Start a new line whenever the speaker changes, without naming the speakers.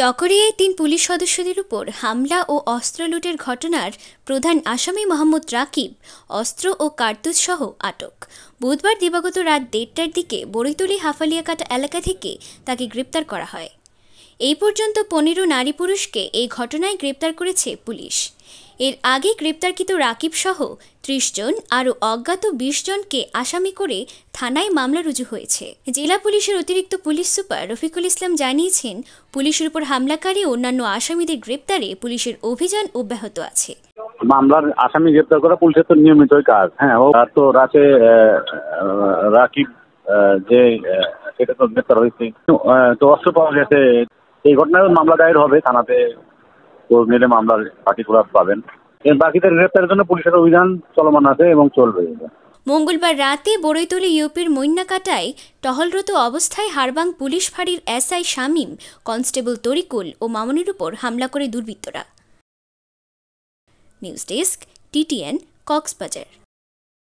চকরিয়ায় তিন পুলিশ সদস্যদের উপর হামলা ও অস্ত্র লুটের ঘটনার প্রধান আসামি মোহাম্মদ রাকিব অস্ত্র ও কার্তুজ সহ আটক বুধবার দিবাগত রাত দেড়টার দিকে বড়িতলি হাফালিয়াকাটা এলাকা থেকে তাকে গ্রেপ্তার করা হয় এই পর্যন্ত পনেরো নারী পুরুষকে এই ঘটনায় গ্রেপ্তার করেছে পুলিশ এর আগে গ্রেপ্তারকৃত রাকিব সহ ত্রিশ জন আরও অজ্ঞাত বিশ জনকে আসামি করে থানায় মামলা রুজু হয়েছে জেলা পুলিশের অতিরিক্ত পুলিশ সুপার রফিকুল ইসলাম জানিয়েছেন পুলিশের উপর হামলাকারী অন্যান্য আসামিদের গ্রেপ্তারে পুলিশের অভিযান অব্যাহত আছে
মামলার আসামি গ্রেপ্তার করা পুলিশের তো নিয়মিত কাজ হ্যাঁ ও তার তো রাতে রাকিব যে সেটা তো গ্রেপ্তার হয়েছে তো অস্ত্র পাওয়া গেছে এই ঘটনায় মামলা দায়ের হবে থানাতে খোঁজ নিলে মামলার পার্টিকুলার পাবেন বাকিদের গ্রেপ্তারের জন্য পুলিশের অভিযান চলমান আছে এবং চলবে
মঙ্গলবার রাতে বড়ৈতলী ইউপির মৈনাকাটায় টহলরত অবস্থায় হারবাং পুলিশ ফাঁড়ির এসআই শামীম কনস্টেবল তরিকুল ও মামুনের উপর হামলা করে দুর্বৃত্তরা নিউজ ডেস্ক টিটিএন কক্সবাজার